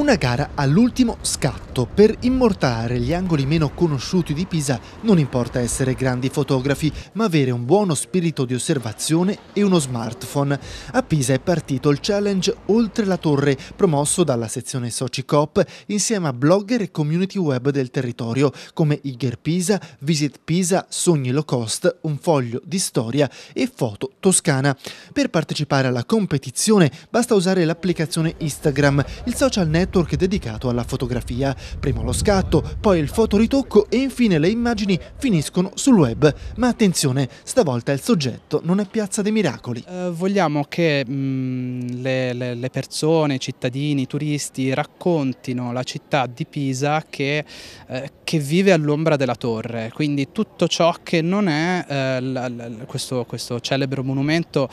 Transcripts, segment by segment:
Una gara all'ultimo scatto. Per immortalare gli angoli meno conosciuti di Pisa non importa essere grandi fotografi, ma avere un buono spirito di osservazione e uno smartphone. A Pisa è partito il challenge Oltre la Torre, promosso dalla sezione SociCop insieme a blogger e community web del territorio come Iger Pisa, Visit Pisa, Sogni Low Cost, Un foglio di storia e Foto Toscana. Per partecipare alla competizione basta usare l'applicazione Instagram, il social network network dedicato alla fotografia. Prima lo scatto, poi il fotoritocco e infine le immagini finiscono sul web. Ma attenzione, stavolta il soggetto non è Piazza dei Miracoli. Eh, vogliamo che mh, mm, le, le, le, persone, i cittadini, i turisti raccontino la città di Pisa che eh, che vive all'ombra della torre, quindi tutto ciò che non è eh, l, l, questo, questo, celebre monumento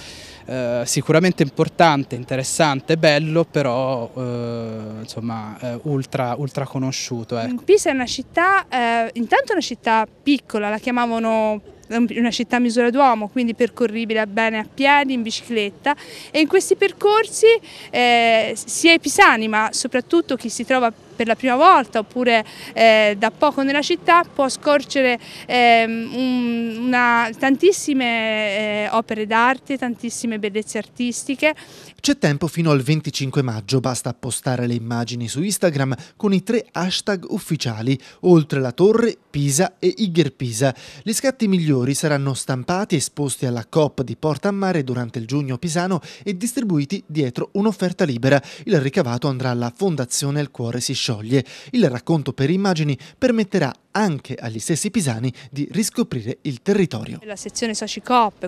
eh, sicuramente importante, interessante, bello, però eh, insomma eh, ultra, ultra, conosciuto. Ecco. Pisa è una città, eh, intanto una città piccola, la chiamavano una città a misura d'uomo, quindi percorribile bene a piedi, in bicicletta e in questi percorsi eh, sia i pisani ma soprattutto chi si trova per la prima volta oppure eh, da poco nella città può scorcere eh, un, una, tantissime eh, opere d'arte, tantissime bellezze artistiche. C'è tempo fino al 25 maggio, basta postare le immagini su Instagram con i tre hashtag ufficiali, oltre la torre, Pisa e Iger Pisa. Gli scatti migliori saranno stampati, esposti alla COP di Porta a Mare durante il giugno pisano e distribuiti dietro un'offerta libera. Il ricavato andrà alla Fondazione Il Cuore si scioglie, il racconto per immagini permetterà anche agli stessi pisani di riscoprire il territorio. La sezione soci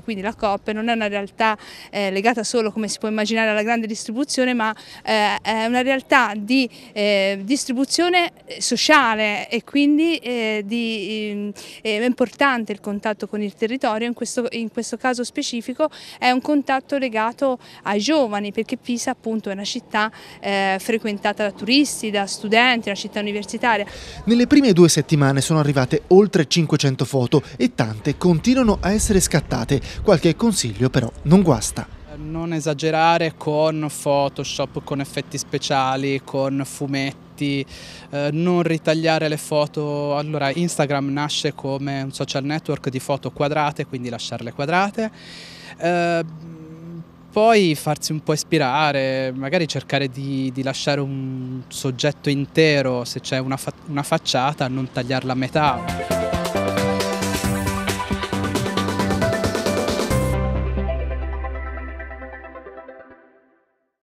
quindi la Coop, non è una realtà eh, legata solo come si può immaginare alla grande distribuzione, ma eh, è una realtà di eh, distribuzione eh, sociale e quindi eh, di, eh, è importante il contatto con il territorio, in questo, in questo caso specifico è un contatto legato ai giovani perché Pisa appunto è una città frequentata da turisti, da studenti, una città universitaria. Nelle prime due settimane settimane sono arrivate oltre 500 foto e tante continuano a essere scattate. Qualche consiglio però non guasta eh, non esagerare con Photoshop, con effetti speciali, con fumetti, eh, non ritagliare le foto. Allora, Instagram nasce come un social network di foto quadrate, quindi lasciarle quadrate. Eh, poi farsi un po' ispirare, magari cercare di, di lasciare un soggetto intero, se c'è una, fa- una facciata, non tagliarla a metà.